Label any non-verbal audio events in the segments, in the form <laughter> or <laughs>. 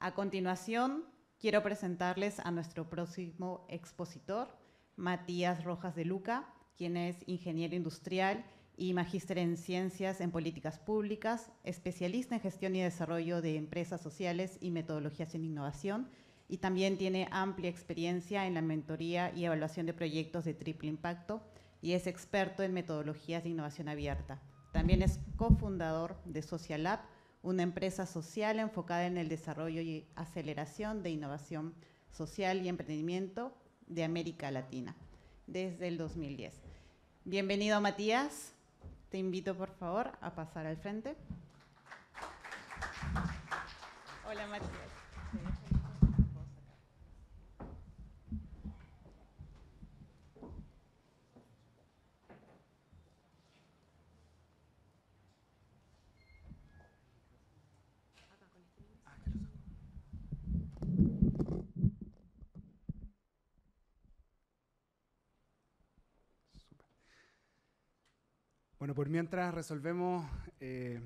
A continuación, quiero presentarles a nuestro próximo expositor, Matías Rojas de Luca, quien es ingeniero industrial y magíster en ciencias en políticas públicas, especialista en gestión y desarrollo de empresas sociales y metodologías en innovación, y también tiene amplia experiencia en la mentoría y evaluación de proyectos de triple impacto y es experto en metodologías de innovación abierta. También es cofundador de Social Lab una empresa social enfocada en el desarrollo y aceleración de innovación social y emprendimiento de América Latina desde el 2010. Bienvenido Matías, te invito por favor a pasar al frente. Hola Matías. Bueno, por mientras resolvemos eh,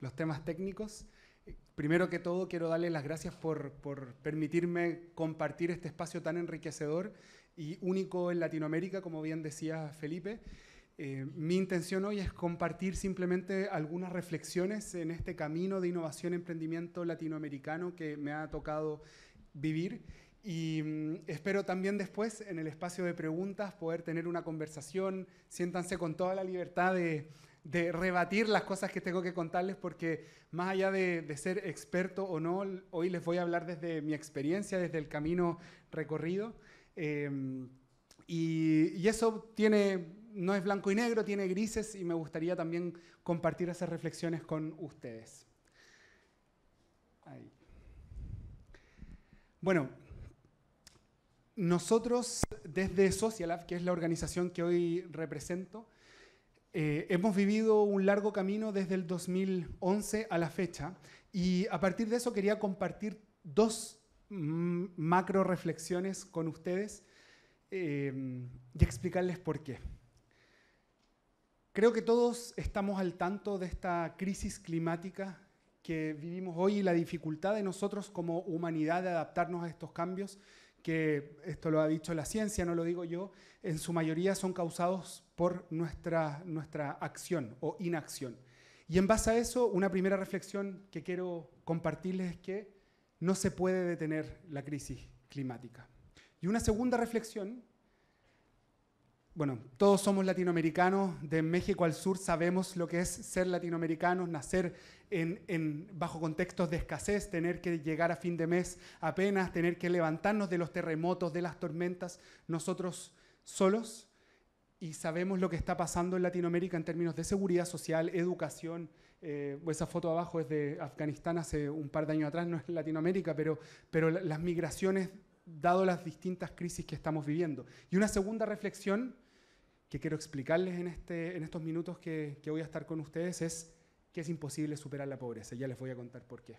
los temas técnicos, eh, primero que todo quiero darles las gracias por, permitirme compartir este espacio tan enriquecedor y único en Latinoamérica, como bien decía Felipe. Eh, mi intención hoy es compartir simplemente algunas reflexiones en este camino de innovación y emprendimiento latinoamericano que me ha tocado vivir y mm, espero también después, en el espacio de preguntas, poder tener una conversación. Siéntanse con toda la libertad de, rebatir las cosas que tengo que contarles, porque más allá de, ser experto o no, hoy les voy a hablar desde mi experiencia, desde el camino recorrido. Em, y, eso tiene, no es blanco y negro, tiene grises, y me gustaría también compartir esas reflexiones con ustedes. Bueno, nosotros desde Socialab, que es la organización que hoy represento, eh, hemos vivido un largo camino desde el 2011 a la fecha y a partir de eso quería compartir dos mm, macro reflexiones con ustedes eh, y explicarles por qué. Creo que todos estamos al tanto de esta crisis climática que vivimos hoy y la dificultad de nosotros como humanidad de adaptarnos a estos cambios que esto lo ha dicho la ciencia, no lo digo yo, en su mayoría son causados por nuestra, nuestra acción o inacción. Y en base a eso, una primera reflexión que quiero compartirles es que no se puede detener la crisis climática. Y una segunda reflexión, bueno, todos somos latinoamericanos, de México al sur sabemos lo que es ser latinoamericanos, nacer en, bajo contextos de escasez, tener que llegar a fin de mes apenas, tener que levantarnos de los terremotos, de las tormentas, nosotros solos. Y sabemos lo que está pasando en Latinoamérica en términos de seguridad social, educación. Eh, esa foto abajo es de Afganistán hace un par de años atrás, no es Latinoamérica, pero, pero las migraciones, dado las distintas crisis que estamos viviendo. Y una segunda reflexión que quiero explicarles en, este, en estos minutos que voy a estar con ustedes es que es imposible superar la pobreza. Ya les voy a contar por qué.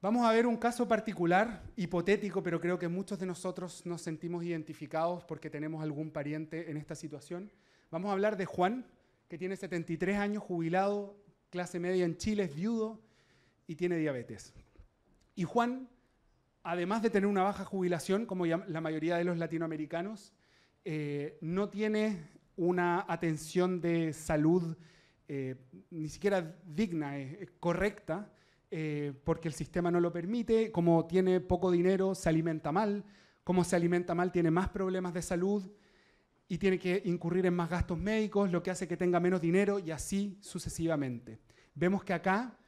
Vamos a ver un caso particular, hipotético, pero creo que muchos de nosotros nos sentimos identificados porque tenemos algún pariente en esta situación. Vamos a hablar de Juan, que tiene 73 años, jubilado, clase media en Chile, es viudo y tiene diabetes. Y Juan, además de tener una baja jubilación, como la mayoría de los latinoamericanos, eh, no tiene una atención de salud eh, ni siquiera digna, es, eh, eh, correcta, porque el sistema no lo permite, como tiene poco dinero, se alimenta mal, como se alimenta mal, tiene más problemas de salud y tiene que incurrir en más gastos médicos, lo que hace que tenga menos dinero y así sucesivamente. Vemos que acá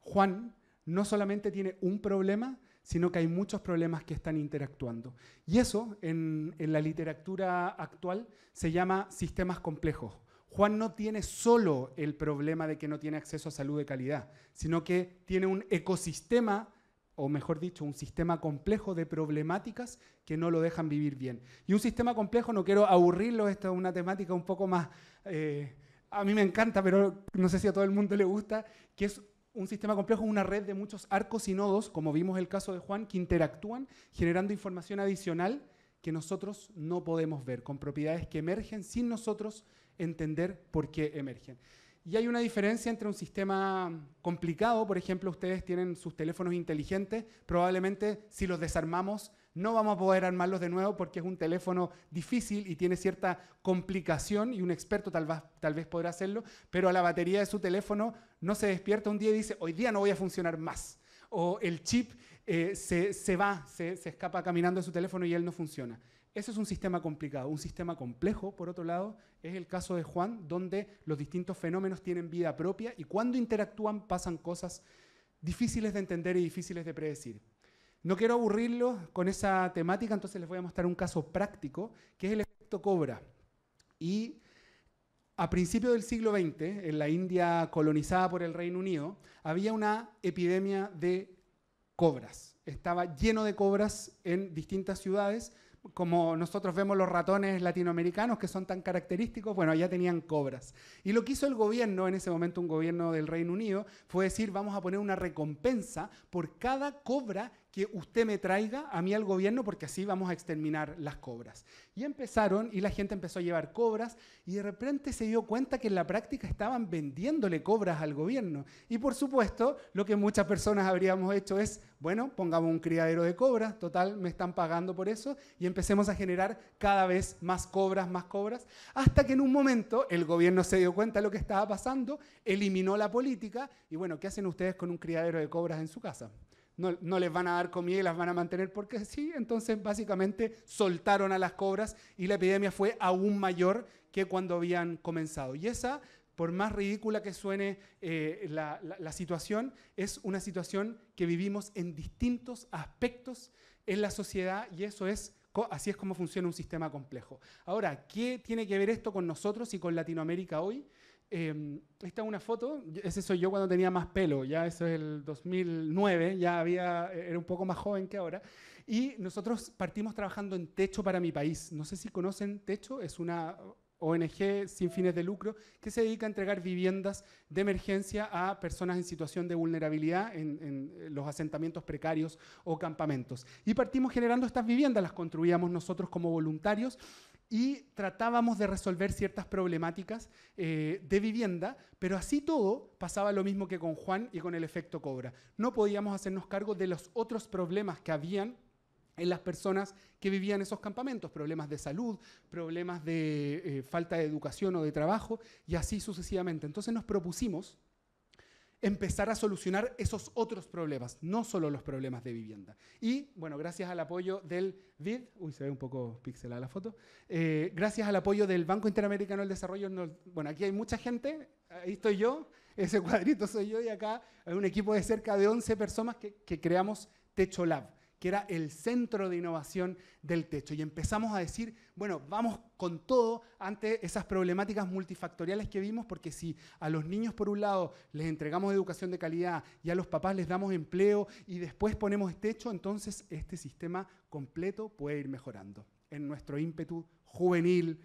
Juan no solamente tiene un problema, sino que hay muchos problemas que están interactuando. Y eso en la literatura actual se llama sistemas complejos Juan no tiene solo el problema de que no tiene acceso a salud de calidad, sino que tiene un ecosistema, o mejor dicho, un sistema complejo de problemáticas que no lo dejan vivir bien. Y un sistema complejo, no quiero aburrirlo, esta es una temática un poco más... Eh, a mí me encanta, pero no sé si a todo el mundo le gusta, que es un sistema complejo, una red de muchos arcos y nodos, como vimos el caso de Juan, que interactúan generando información adicional que nosotros no podemos ver, con propiedades que emergen sin nosotros entender por qué emergen. Y hay una diferencia entre un sistema complicado, por ejemplo, ustedes tienen sus teléfonos inteligentes, probablemente si los desarmamos no vamos a poder armarlos de nuevo porque es un teléfono difícil y tiene cierta complicación y un experto tal vez, podrá hacerlo, pero a la batería de su teléfono no se despierta un día y dice, hoy día no voy a funcionar más. O el chip eh, se, va, se, se escapa caminando de su teléfono y él no funciona. Ese es un sistema complicado, un sistema complejo, por otro lado, es el caso de Juan, donde los distintos fenómenos tienen vida propia y cuando interactúan pasan cosas difíciles de entender y difíciles de predecir. No quiero aburrirlos con esa temática, entonces les voy a mostrar un caso práctico, que es el efecto cobra. Y a principios del siglo XX, en la India colonizada por el Reino Unido, había una epidemia de cobras. Estaba lleno de cobras en distintas ciudades como nosotros vemos los ratones latinoamericanos que son tan característicos, bueno, allá tenían cobras. Y lo que hizo el gobierno, en ese momento un gobierno del Reino Unido, fue decir, vamos a poner una recompensa por cada cobra que usted me traiga a mí al gobierno porque así vamos a exterminar las cobras. Y empezaron y la gente empezó a llevar cobras y de repente se dio cuenta que en la práctica estaban vendiéndole cobras al gobierno. Y por supuesto, lo que muchas personas habríamos hecho es, bueno, pongamos un criadero de cobras, total, me están pagando por eso, y empecemos a generar cada vez más cobras, más cobras, hasta que en un momento el gobierno se dio cuenta de lo que estaba pasando, eliminó la política y bueno, ¿qué hacen ustedes con un criadero de cobras en su casa? no, les van a dar comida y las van a mantener porque sí. Entonces, básicamente, soltaron a las cobras y la epidemia fue aún mayor que cuando habían comenzado. Y esa, por más ridícula que suene eh, la, situación, es una situación que vivimos en distintos aspectos en la sociedad y eso es Así es como funciona un sistema complejo. Ahora, ¿qué tiene que ver esto con nosotros y con Latinoamérica hoy? Em, esta es una foto, ese soy yo cuando tenía más pelo, ya eso es el 2009, ya había, e-, era un poco más joven que ahora. Y nosotros partimos trabajando en Techo para mi país. No sé si conocen Techo, es una ONG sin fines de lucro que se dedica a entregar viviendas de emergencia a personas en situación de vulnerabilidad en, en, eh, los asentamientos precarios o campamentos. Y partimos generando estas viviendas, las construíamos nosotros como voluntarios y tratábamos de resolver ciertas problemáticas eh, de vivienda, pero así todo pasaba lo mismo que con Juan y con el efecto cobra. No podíamos hacernos cargo de los otros problemas que habían en las personas que vivían en esos campamentos, problemas de salud, problemas de eh, falta de educación o de trabajo, y así sucesivamente. Entonces nos propusimos empezar a solucionar esos otros problemas, no solo los problemas de vivienda. Y, bueno, gracias al apoyo del BID, uy, se ve un poco pixelada la foto, eh, gracias al apoyo del Banco Interamericano del Desarrollo, bueno, aquí hay mucha gente, ahí estoy yo, ese <laughs> cuadrito soy yo, y acá hay un equipo de cerca de 11 personas que, que creamos Techo Lab que era el centro de innovación del techo. Y empezamos a decir, bueno, vamos con todo ante esas problemáticas multifactoriales que vimos, porque si a los niños, por un lado, les entregamos educación de calidad y a los papás les damos empleo y después ponemos este techo, entonces este sistema completo puede ir mejorando en nuestro ímpetu juvenil,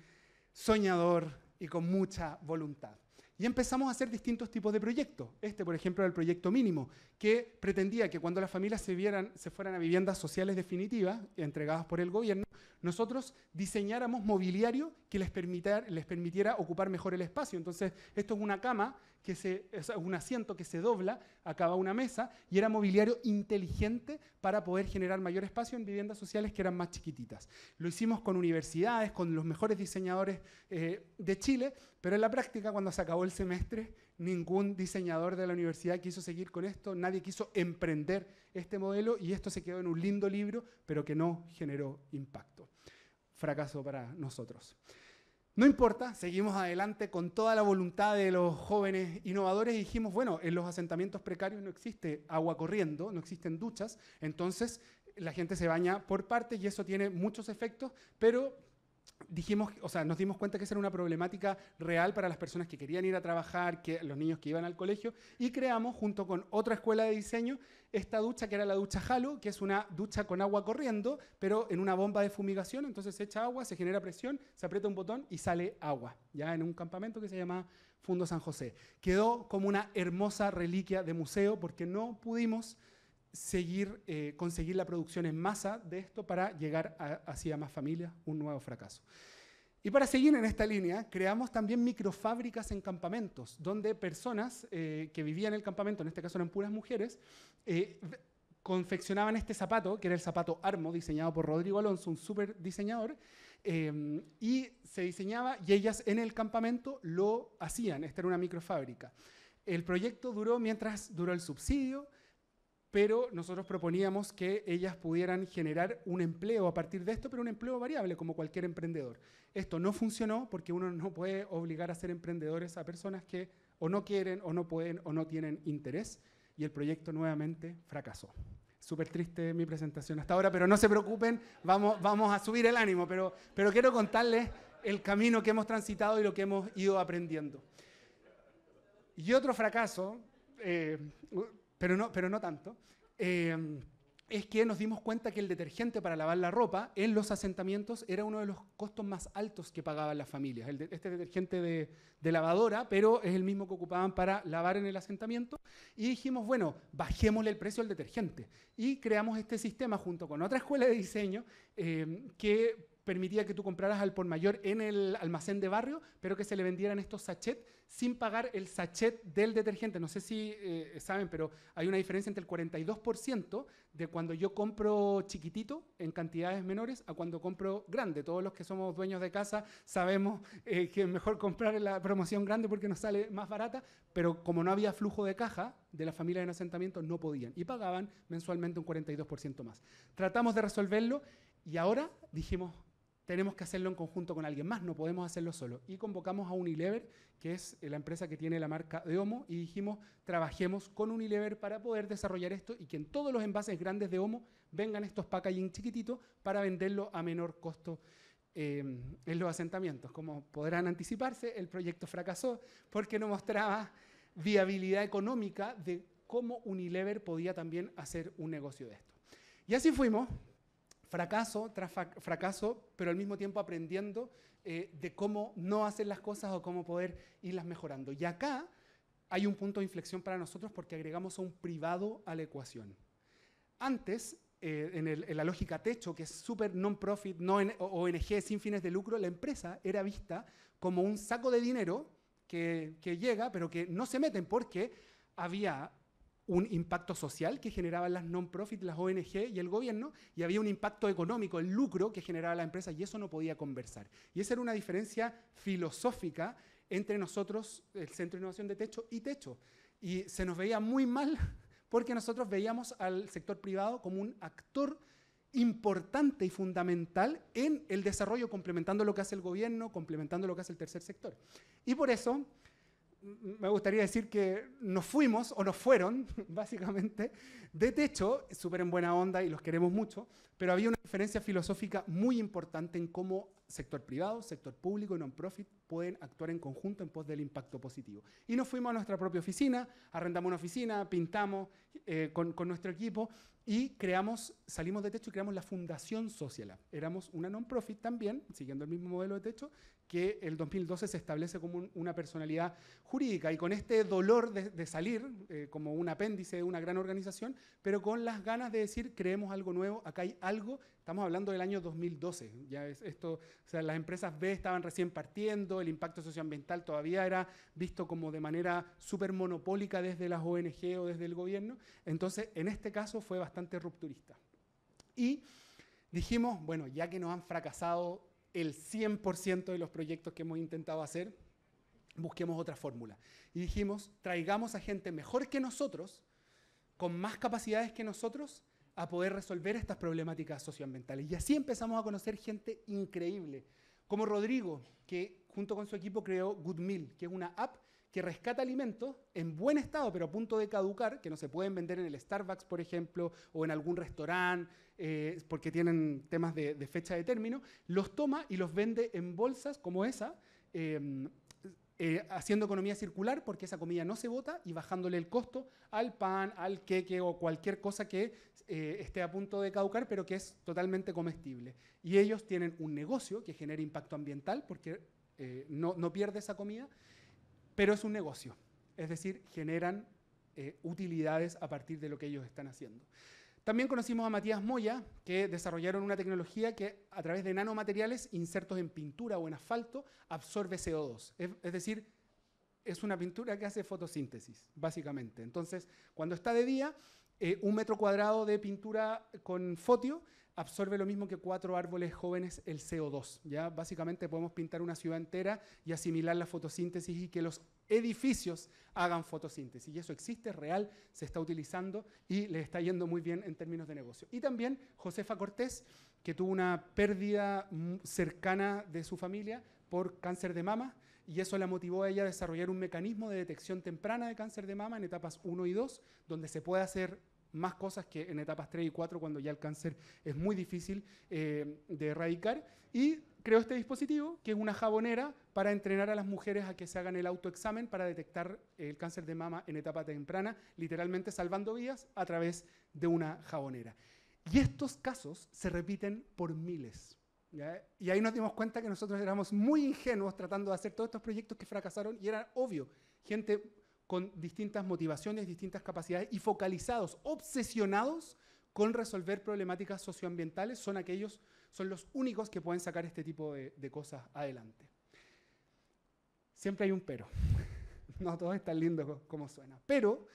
soñador y con mucha voluntad. Y empezamos a hacer distintos tipos de proyectos. Este, por ejemplo, era el proyecto mínimo, que pretendía que cuando las familias se, vieran, se fueran a viviendas sociales definitivas, entregadas por el gobierno, nosotros diseñáramos mobiliario que les, permitiera ocupar mejor el espacio. Entonces, esto es una cama, que es un asiento que se dobla, acaba una mesa, y era mobiliario inteligente para poder generar mayor espacio en viviendas sociales que eran más chiquititas. Lo hicimos con universidades, con los mejores diseñadores eh, de Chile, pero en la práctica, cuando se acabó el semestre, ningún diseñador de la universidad quiso seguir con esto, nadie quiso emprender este modelo y esto se quedó en un lindo libro, pero que no generó impacto fracaso para nosotros. No importa, seguimos adelante con toda la voluntad de los jóvenes innovadores y dijimos, bueno, en los asentamientos precarios no existe agua corriendo, no existen duchas, entonces la gente se baña por partes y eso tiene muchos efectos, pero dijimos, o sea, nos dimos cuenta que esa era una problemática real para las personas que querían ir a trabajar, que los niños que iban al colegio, y creamos, junto con otra escuela de diseño, esta ducha que era la ducha Halo, que es una ducha con agua corriendo, pero en una bomba de fumigación, entonces se echa agua, se genera presión, se aprieta un botón y sale agua, ya en un campamento que se llama Fundo San José. Quedó como una hermosa reliquia de museo porque no pudimos seguir, eh, conseguir la producción en masa de esto para llegar a, hacia más familias, un nuevo fracaso. Y para seguir en esta línea, creamos también microfábricas en campamentos, donde personas eh, que vivían en el campamento, en este caso eran puras mujeres, eh, confeccionaban este zapato, que era el zapato Armo, diseñado por Rodrigo Alonso, un súper diseñador, y se diseñaba y ellas en el campamento lo hacían, esta era una microfábrica. El proyecto duró mientras duró el subsidio, pero nosotros proponíamos que ellas pudieran generar un empleo a partir de esto, pero un empleo variable, como cualquier emprendedor. Esto no funcionó porque uno no puede obligar a ser emprendedores a personas que o no quieren, o no pueden, o no tienen interés, y el proyecto nuevamente fracasó. Súper triste mi presentación hasta ahora, pero no se preocupen, vamos, a subir el ánimo, pero, quiero contarles el camino que hemos transitado y lo que hemos ido aprendiendo. Y otro fracaso, eh, pero no, pero no tanto, em, es que nos dimos cuenta que el detergente para lavar la ropa en los asentamientos era uno de los costos más altos que pagaban las familias. este detergente de, lavadora, pero es el mismo que ocupaban para lavar en el asentamiento. Y dijimos, bueno, bajémosle el precio al detergente. Y creamos este sistema junto con otra escuela de diseño em, que permitía que tú compraras al por mayor en el almacén de barrio, pero que se le vendieran estos sachets sin pagar el sachet del detergente. No sé si eh, saben, pero hay una diferencia entre el 42% de cuando yo compro chiquitito en cantidades menores a cuando compro grande. Todos los que somos dueños de casa sabemos eh, que es mejor comprar en la promoción grande porque nos sale más barata, pero como no había flujo de caja de la familia en asentamiento, no podían y pagaban mensualmente un 42% más. Tratamos de resolverlo y ahora dijimos, tenemos que hacerlo en conjunto con alguien más, no podemos hacerlo solo. Y convocamos a Unilever, que es eh, la empresa que tiene la marca de Homo, y dijimos, trabajemos con Unilever para poder desarrollar esto y que en todos los envases grandes de Homo vengan estos packaging chiquititos para venderlo a menor costo eh, en los asentamientos. Como podrán anticiparse, el proyecto fracasó porque no mostraba viabilidad económica de cómo Unilever podía también hacer un negocio de esto. Y así fuimos, fracaso tras fracaso, pero al mismo tiempo aprendiendo eh, de cómo no hacer las cosas o cómo poder irlas mejorando. Y acá hay un punto de inflexión para nosotros porque agregamos a un privado a la ecuación. Antes, eh, en, la lógica techo, que es súper non-profit, no ONG sin fines de lucro, la empresa era vista como un saco de dinero que, que llega, pero que no se meten porque había un impacto social que generaban las non-profit, las ONG y el gobierno, y había un impacto económico, el lucro que generaba la empresa, y eso no podía conversar. Y esa era una diferencia filosófica entre nosotros, el Centro de Innovación de Techo y Techo. Y se nos veía muy mal <laughs> porque nosotros veíamos al sector privado como un actor importante y fundamental en el desarrollo, complementando lo que hace el gobierno, complementando lo que hace el tercer sector. Y por eso me gustaría decir que nos fuimos, o nos fueron, <laughs> básicamente, de techo, súper en buena onda y los queremos mucho, pero había una diferencia filosófica muy importante en cómo sector privado, sector público y non-profit pueden actuar en conjunto en pos del impacto positivo. Y nos fuimos a nuestra propia oficina, arrendamos una oficina, pintamos eh, con, nuestro equipo y creamos, salimos de techo y creamos la Fundación Social. Éramos una non-profit también, siguiendo el mismo modelo de techo, que el 2012 se establece como una personalidad jurídica y con este dolor de, salir eh, como un apéndice de una gran organización, pero con las ganas de decir, creemos algo nuevo, acá hay algo, estamos hablando del año 2012, ya es esto, o sea, las empresas B estaban recién partiendo, el impacto socioambiental todavía era visto como de manera súper monopólica desde las ONG o desde el gobierno, entonces en este caso fue bastante rupturista. Y dijimos, bueno, ya que nos han fracasado el 100% de los proyectos que hemos intentado hacer, busquemos otra fórmula. Y dijimos, traigamos a gente mejor que nosotros, con más capacidades que nosotros, a poder resolver estas problemáticas socioambientales. Y así empezamos a conocer gente increíble, como Rodrigo, que junto con su equipo creó Good que es una app que rescata alimentos en buen estado, pero a punto de caducar, que no se pueden vender en el Starbucks, por ejemplo, o en algún restaurante, eh, porque tienen temas de, fecha de término, los toma y los vende en bolsas como esa, em, eh, haciendo economía circular, porque esa comida no se bota y bajándole el costo al pan, al queque o cualquier cosa que eh, esté a punto de caducar, pero que es totalmente comestible. Y ellos tienen un negocio que genera impacto ambiental, porque no, no, pierde esa comida, pero es un negocio, es decir, generan eh, utilidades a partir de lo que ellos están haciendo. También conocimos a Matías Moya, que desarrollaron una tecnología que a través de nanomateriales insertos en pintura o en asfalto absorbe CO2. es, decir, es una pintura que hace fotosíntesis, básicamente. Entonces, cuando está de día, eh, un metro cuadrado de pintura con fotio absorbe lo mismo que cuatro árboles jóvenes el CO2. ¿ya? Básicamente podemos pintar una ciudad entera y asimilar la fotosíntesis y que los edificios hagan fotosíntesis. Y eso existe, real, se está utilizando y le está yendo muy bien en términos de negocio. Y también Josefa Cortés, que tuvo una pérdida cercana de su familia por cáncer de mama, y eso la motivó a ella a desarrollar un mecanismo de detección temprana de cáncer de mama en etapas 1 y 2, donde se puede hacer más cosas que en etapas 3 y 4, cuando ya el cáncer es muy difícil eh, de erradicar. Y creó este dispositivo, que es una jabonera para entrenar a las mujeres a que se hagan el autoexamen para detectar el cáncer de mama en etapa temprana, literalmente salvando vidas a través de una jabonera. Y estos casos se repiten por miles. Y ahí nos dimos cuenta que nosotros éramos muy ingenuos tratando de hacer todos estos proyectos que fracasaron y era obvio, gente con distintas motivaciones, distintas capacidades y focalizados, obsesionados con resolver problemáticas socioambientales, son aquellos, son los únicos que pueden sacar este tipo de, de cosas adelante. Siempre hay un pero. <laughs> No todo es tan lindo como suena. Pero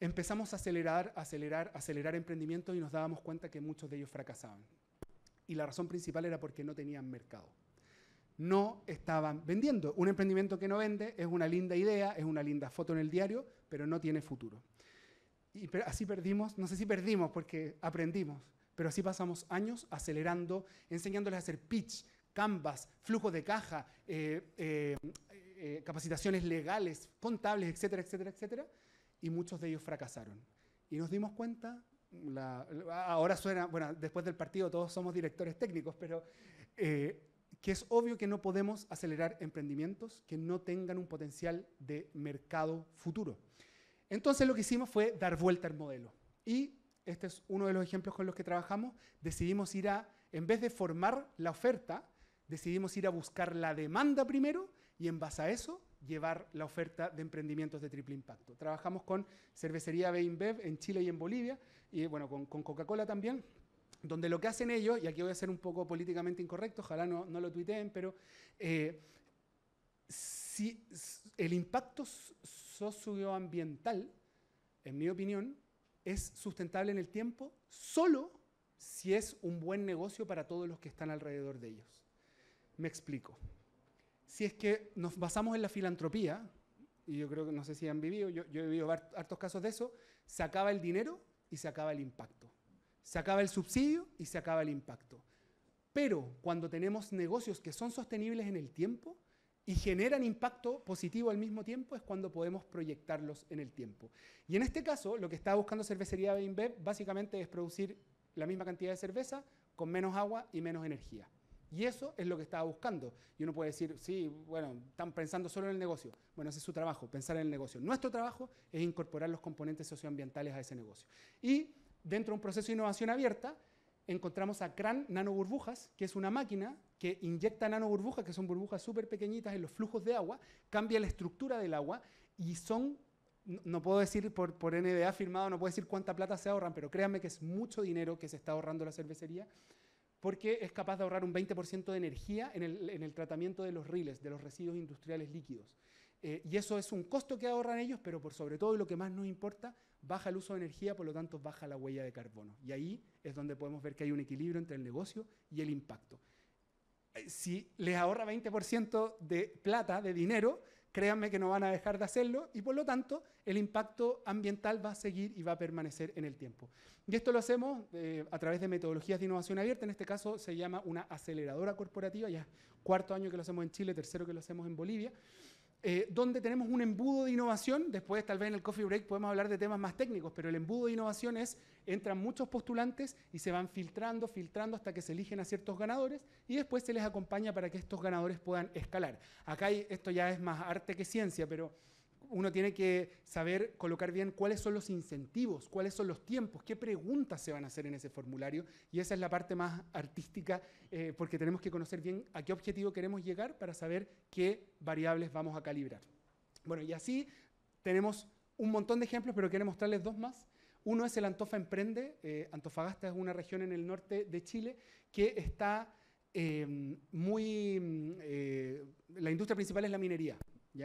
empezamos a acelerar, acelerar, acelerar emprendimientos y nos dábamos cuenta que muchos de ellos fracasaban y la razón principal era porque no tenían mercado. No estaban vendiendo. Un emprendimiento que no vende es una linda idea, es una linda foto en el diario, pero no tiene futuro. Y así perdimos, no sé si perdimos porque aprendimos, pero así pasamos años acelerando, enseñándoles a hacer pitch, canvas, flujo de caja, eh, eh, eh, capacitaciones legales, contables, etcétera, etcétera, etcétera, y muchos de ellos fracasaron. Y nos dimos cuenta la, ahora suena, bueno, después del partido todos somos directores técnicos, pero eh, que es obvio que no podemos acelerar emprendimientos que no tengan un potencial de mercado futuro. Entonces lo que hicimos fue dar vuelta al modelo. Y este es uno de los ejemplos con los que trabajamos, decidimos ir a, en vez de formar la oferta, decidimos ir a buscar la demanda primero y en base a eso llevar la oferta de emprendimientos de triple impacto. Trabajamos con cervecería Beinbev en Chile y en Bolivia, y bueno, con, Coca-Cola también, donde lo que hacen ellos, y aquí voy a ser un poco políticamente incorrecto, ojalá no, no lo tuiteen, pero eh, si el impacto socioambiental, en mi opinión, es sustentable en el tiempo solo si es un buen negocio para todos los que están alrededor de ellos. Me explico si es que nos basamos en la filantropía, y yo creo que no sé si han vivido, yo, he vivido hartos casos de eso, se acaba el dinero y se acaba el impacto. Se acaba el subsidio y se acaba el impacto. Pero cuando tenemos negocios que son sostenibles en el tiempo y generan impacto positivo al mismo tiempo, es cuando podemos proyectarlos en el tiempo. Y en este caso, lo que está buscando Cervecería Beinbeb básicamente es producir la misma cantidad de cerveza con menos agua y menos energía. Y eso es lo que estaba buscando. Y uno puede decir, sí, bueno, están pensando solo en el negocio. Bueno, ese es su trabajo, pensar en el negocio. Nuestro trabajo es incorporar los componentes socioambientales a ese negocio. Y dentro de un proceso de innovación abierta, encontramos a CRAN Nanoburbujas, que es una máquina que inyecta nanoburbujas, que son burbujas súper pequeñitas en los flujos de agua, cambia la estructura del agua y son, no puedo decir por, por NDA firmado, no puedo decir cuánta plata se ahorran, pero créanme que es mucho dinero que se está ahorrando la cervecería porque es capaz de ahorrar un 20% de energía en el, tratamiento de los riles, de los residuos industriales líquidos. Eh, y eso es un costo que ahorran ellos, pero por sobre todo y lo que más nos importa, baja el uso de energía, por lo tanto baja la huella de carbono. Y ahí es donde podemos ver que hay un equilibrio entre el negocio y el impacto. Eh, si les ahorra 20% de plata, de dinero, créanme que no van a dejar de hacerlo y por lo tanto el impacto ambiental va a seguir y va a permanecer en el tiempo. Y esto lo hacemos eh, a través de metodologías de innovación abierta, en este caso se llama una aceleradora corporativa, ya cuarto año que lo hacemos en Chile, tercero que lo hacemos en Bolivia. Eh, donde tenemos un embudo de innovación. Después, tal vez en el coffee break podemos hablar de temas más técnicos, pero el embudo de innovación es, entran muchos postulantes y se van filtrando, filtrando hasta que se eligen a ciertos ganadores y después se les acompaña para que estos ganadores puedan escalar. Acá esto ya es más arte que ciencia, pero uno tiene que saber colocar bien cuáles son los incentivos, cuáles son los tiempos, qué preguntas se van a hacer en ese formulario. Y esa es la parte más artística, eh, porque tenemos que conocer bien a qué objetivo queremos llegar para saber qué variables vamos a calibrar. Bueno, y así tenemos un montón de ejemplos, pero quiero mostrarles dos más. Uno es el Antofa Emprende. Eh, Antofagasta es una región en el norte de Chile que está eh, muy... Mm, la industria principal es la minería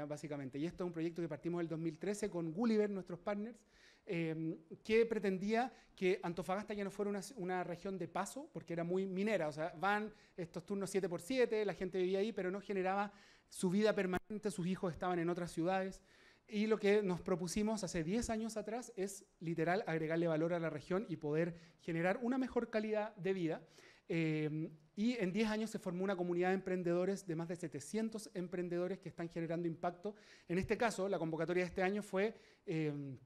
básicamente. Y esto es un proyecto que partimos en el 2013 con Gulliver, nuestros partners, em, que pretendía que Antofagasta ya no fuera una, región de paso, porque era muy minera, o sea, van estos turnos 7x7, la gente vivía ahí, pero no generaba su vida permanente, sus hijos estaban en otras ciudades. Y lo que nos propusimos hace 10 años atrás es literal agregarle valor a la región y poder generar una mejor calidad de vida. Em, y en 10 años se formó una comunidad de emprendedores de más de 700 emprendedores que están generando impacto. En este caso, la convocatoria de este año fue em,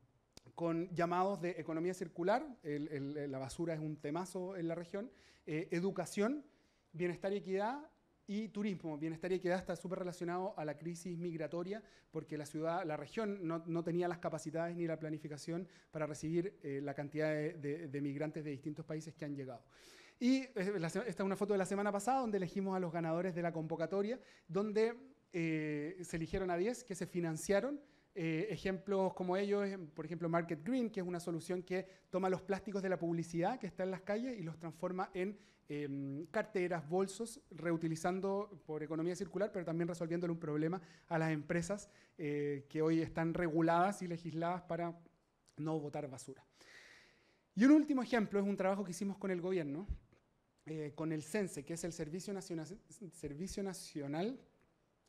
con llamados de economía circular, la basura es un temazo en la región, eh, educación, bienestar y equidad y turismo. Bienestar y equidad está súper relacionado a la crisis migratoria porque la ciudad, la región no, tenía las capacidades ni la planificación para recibir eh, la cantidad de, migrantes de distintos países que han llegado. Y eh, esta es una foto de la semana pasada donde elegimos a los ganadores de la convocatoria, donde eh, se eligieron a 10 que se financiaron. Eh, ejemplos como ellos, por ejemplo, Market Green, que es una solución que toma los plásticos de la publicidad que está en las calles y los transforma en em, carteras, bolsos, reutilizando por economía circular, pero también resolviéndole un problema a las empresas que hoy están reguladas y legisladas para no botar basura. Y un último ejemplo es un trabajo que hicimos con el gobierno, eh, con el CENSE, que es el Servicio Nacional, Servicio Nacional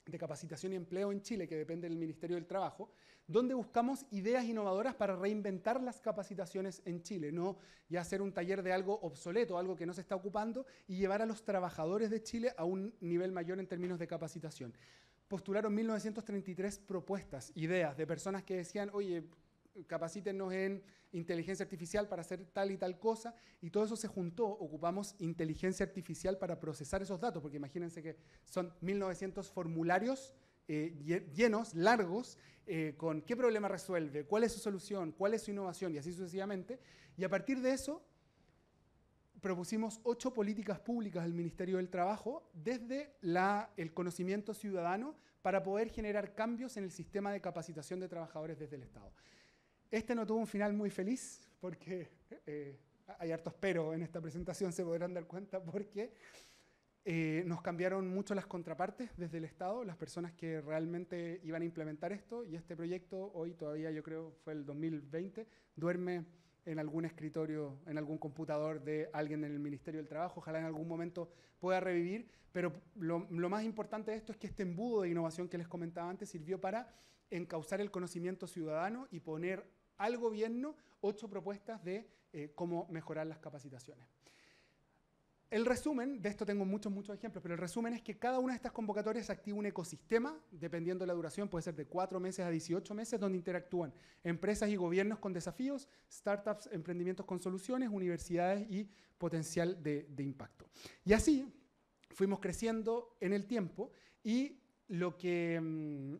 de Capacitación y Empleo en Chile, que depende del Ministerio del Trabajo, donde buscamos ideas innovadoras para reinventar las capacitaciones en Chile, no ya hacer un taller de algo obsoleto, algo que no se está ocupando, y llevar a los trabajadores de Chile a un nivel mayor en términos de capacitación. Postularon 1933 propuestas, ideas de personas que decían, oye, capacítennos en inteligencia artificial para hacer tal y tal cosa, y todo eso se juntó, ocupamos inteligencia artificial para procesar esos datos, porque imagínense que son 1900 formularios eh, llenos, largos, eh, con qué problema resuelve, cuál es su solución, cuál es su innovación y así sucesivamente. Y a partir de eso, propusimos ocho políticas públicas al Ministerio del Trabajo desde la, el conocimiento ciudadano para poder generar cambios en el sistema de capacitación de trabajadores desde el Estado. Este no tuvo un final muy feliz porque eh, hay hartos pero en esta presentación, se podrán dar cuenta, porque eh, nos cambiaron mucho las contrapartes desde el Estado, las personas que realmente iban a implementar esto, y este proyecto hoy todavía, yo creo, fue el 2020, duerme en algún escritorio, en algún computador de alguien en el Ministerio del Trabajo, ojalá en algún momento pueda revivir, pero lo, más importante de esto es que este embudo de innovación que les comentaba antes sirvió para encauzar el conocimiento ciudadano y poner al gobierno ocho propuestas de eh, cómo mejorar las capacitaciones. El resumen, de esto tengo muchos, muchos ejemplos, pero el resumen es que cada una de estas convocatorias activa un ecosistema, dependiendo de la duración, puede ser de cuatro meses a 18 meses, donde interactúan empresas y gobiernos con desafíos, startups, emprendimientos con soluciones, universidades y potencial de impacto. Y así fuimos creciendo en el tiempo y lo que mm,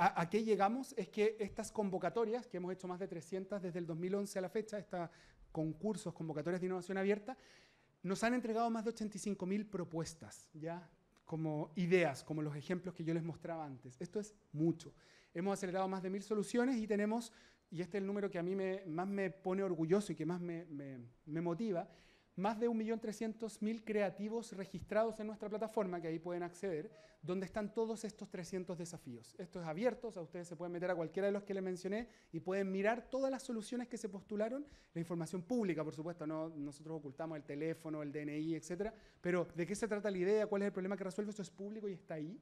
¿A, qué llegamos? Es que estas convocatorias, que hemos hecho más de 300 desde el 2011 a la fecha, estos concursos, convocatorias de innovación abierta, nos han entregado más de 85.000 propuestas, ya como ideas, como los ejemplos que yo les mostraba antes. Esto es mucho. Hemos acelerado más de mil soluciones y tenemos, y este es el número que a mí más me pone orgulloso y que más me motiva, más de 1.300.000 creativos registrados en nuestra plataforma, que ahí pueden acceder, donde están todos estos 300 desafíos. Esto es abierto, a ustedes se pueden meter a cualquiera de los que les mencioné y pueden mirar todas las soluciones que se postularon, la información pública, por supuesto, no, nosotros ocultamos el teléfono, el DNI, etcétera, pero de qué se trata la idea, cuál es el problema que resuelve, esto es público y está ahí.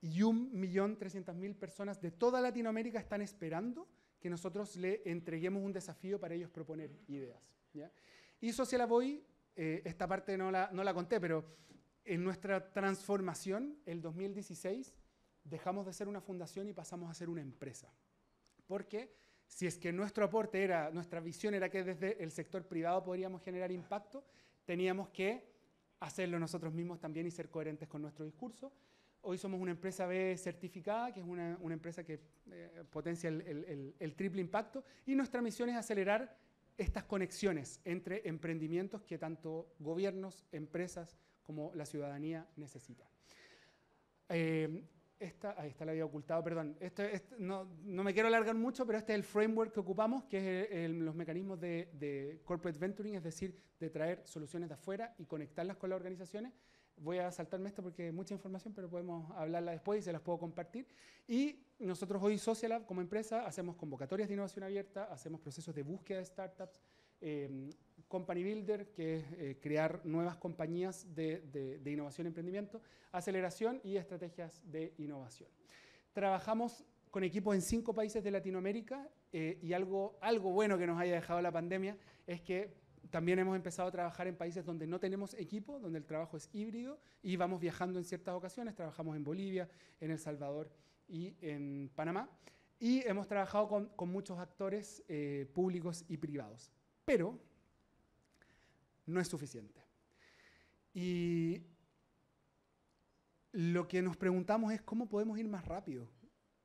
Y 1.300.000 personas de toda Latinoamérica están esperando que nosotros le entreguemos un desafío para ellos proponer ideas. ¿ya? Y Social eh, esta parte no la, no la conté, pero en nuestra transformación, el 2016, dejamos de ser una fundación y pasamos a ser una empresa. Porque si es que nuestro aporte era, nuestra visión era que desde el sector privado podríamos generar impacto, teníamos que hacerlo nosotros mismos también y ser coherentes con nuestro discurso. Hoy somos una empresa B certificada, que es una, empresa que eh, potencia el triple impacto, y nuestra misión es acelerar estas conexiones entre emprendimientos que tanto gobiernos, empresas como la ciudadanía necesitan. Eh, esta, ahí está la había ocultado, perdón. Este, este, no, me quiero alargar mucho, pero este es el framework que ocupamos, que es los mecanismos de, de corporate venturing, es decir, de traer soluciones de afuera y conectarlas con las organizaciones voy a saltarme esto porque hay mucha información, pero podemos hablarla después y se las puedo compartir. Y nosotros hoy, Socialab, como empresa, hacemos convocatorias de innovación abierta, hacemos procesos de búsqueda de startups, em, Company Builder, que es eh, crear nuevas compañías de, innovación y emprendimiento, aceleración y estrategias de innovación. Trabajamos con equipos en cinco países de Latinoamérica eh, y algo, algo bueno que nos haya dejado la pandemia es que también hemos empezado a trabajar en países donde no tenemos equipo, donde el trabajo es híbrido y vamos viajando en ciertas ocasiones. Trabajamos en Bolivia, en El Salvador y en Panamá. Y hemos trabajado con, muchos actores eh, públicos y privados. Pero no es suficiente. Y lo que nos preguntamos es cómo podemos ir más rápido,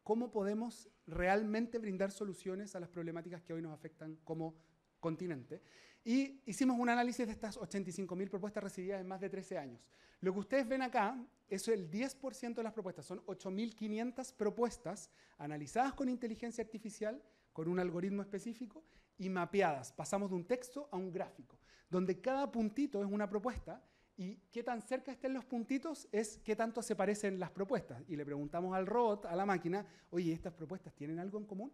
cómo podemos realmente brindar soluciones a las problemáticas que hoy nos afectan como continente y hicimos un análisis de estas 85.000 propuestas recibidas en más de 13 años. Lo que ustedes ven acá es el 10% de las propuestas, son 8.500 propuestas analizadas con inteligencia artificial, con un algoritmo específico y mapeadas. Pasamos de un texto a un gráfico, donde cada puntito es una propuesta y qué tan cerca estén los puntitos es qué tanto se parecen las propuestas. Y le preguntamos al robot, a la máquina, oye, ¿estas propuestas tienen algo en común?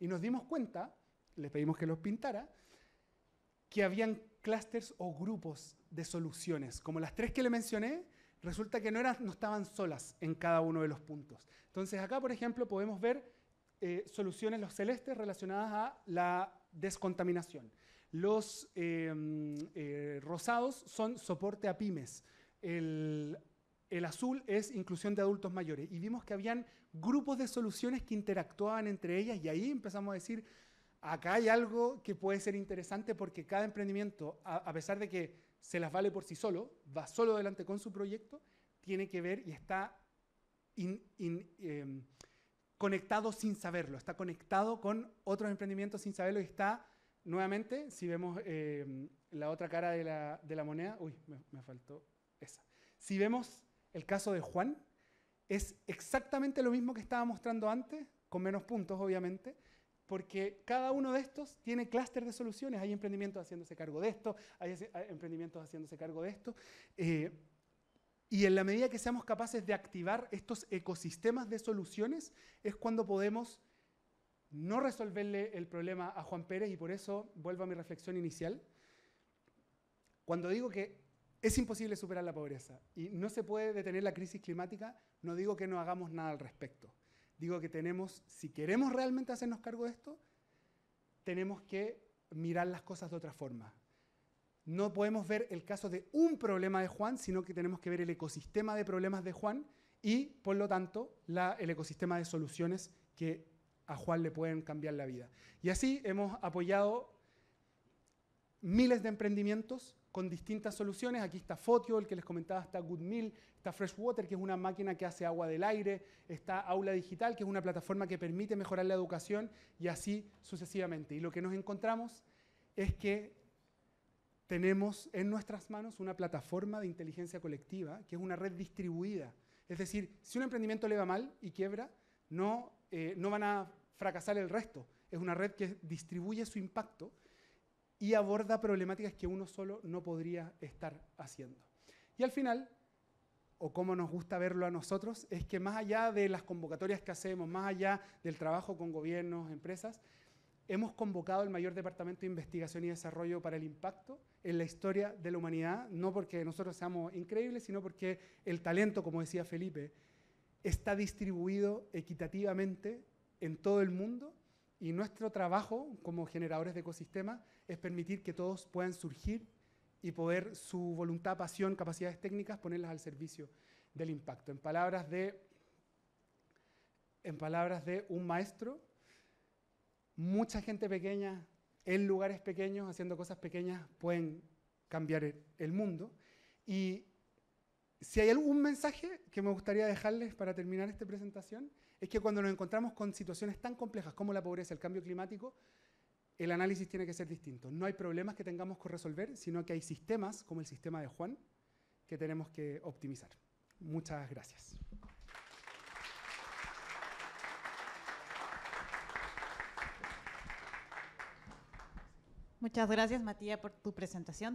Y nos dimos cuenta, le pedimos que los pintara, que habían clústeres o grupos de soluciones. Como las tres que le mencioné, resulta que no, eran, no estaban solas en cada uno de los puntos. Entonces acá, por ejemplo, podemos ver eh, soluciones, los celestes, relacionadas a la descontaminación. Los em, eh, rosados son soporte a pymes. El, el azul es inclusión de adultos mayores. Y vimos que habían grupos de soluciones que interactuaban entre ellas y ahí empezamos a decir, acá hay algo que puede ser interesante porque cada emprendimiento, a, pesar de que se las vale por sí solo, va solo adelante con su proyecto, tiene que ver y está em, conectado sin saberlo, está conectado con otros emprendimientos sin saberlo y está nuevamente, si vemos em, la otra cara de la, moneda, uy, me, faltó esa. Si vemos el caso de Juan, es exactamente lo mismo que estaba mostrando antes, con menos puntos obviamente, porque cada uno de estos tiene clúster de soluciones. Hay emprendimientos haciéndose cargo de esto, hay emprendimientos haciéndose cargo de esto. Eh, y en la medida que seamos capaces de activar estos ecosistemas de soluciones, es cuando podemos no resolverle el problema a Juan Pérez, y por eso vuelvo a mi reflexión inicial. Cuando digo que es imposible superar la pobreza y no se puede detener la crisis climática, no digo que no hagamos nada al respecto digo que tenemos, si queremos realmente hacernos cargo de esto, tenemos que mirar las cosas de otra forma. No podemos ver el caso de un problema de Juan, sino que tenemos que ver el ecosistema de problemas de Juan y, por lo tanto, el ecosistema de soluciones que a Juan le pueden cambiar la vida. Y así hemos apoyado miles de emprendimientos con distintas soluciones. Aquí está Fotio, el que les comentaba, está Good Meal, está Freshwater, que es una máquina que hace agua del aire, está Aula Digital, que es una plataforma que permite mejorar la educación, y así sucesivamente. Y lo que nos encontramos es que tenemos en nuestras manos una plataforma de inteligencia colectiva, que es una red distribuida. Es decir, si un emprendimiento le va mal y quiebra, no eh, van a fracasar el resto. Es una red que distribuye su impacto y aborda problemáticas que uno solo no podría estar haciendo. Y al final, o como nos gusta verlo a nosotros, es que más allá de las convocatorias que hacemos, más allá del trabajo con gobiernos, empresas, hemos convocado el mayor departamento de investigación y desarrollo para el impacto en la historia de la humanidad, no porque nosotros seamos increíbles, sino porque el talento, como decía Felipe, está distribuido equitativamente en todo el mundo y nuestro trabajo como generadores de ecosistemas es permitir que todos puedan surgir y poder su voluntad, pasión, capacidades técnicas, ponerlas al servicio del impacto. En palabras de, en palabras de un maestro, mucha gente pequeña en lugares pequeños, haciendo cosas pequeñas, pueden cambiar el mundo. Y si hay algún mensaje que me gustaría dejarles para terminar esta presentación, es que cuando nos encontramos con situaciones tan complejas como la pobreza, el cambio climático, el análisis tiene que ser distinto. No hay problemas que tengamos que resolver, sino que hay sistemas, como el sistema de Juan, que tenemos que optimizar. Muchas gracias. Muchas gracias, Matías, por tu presentación.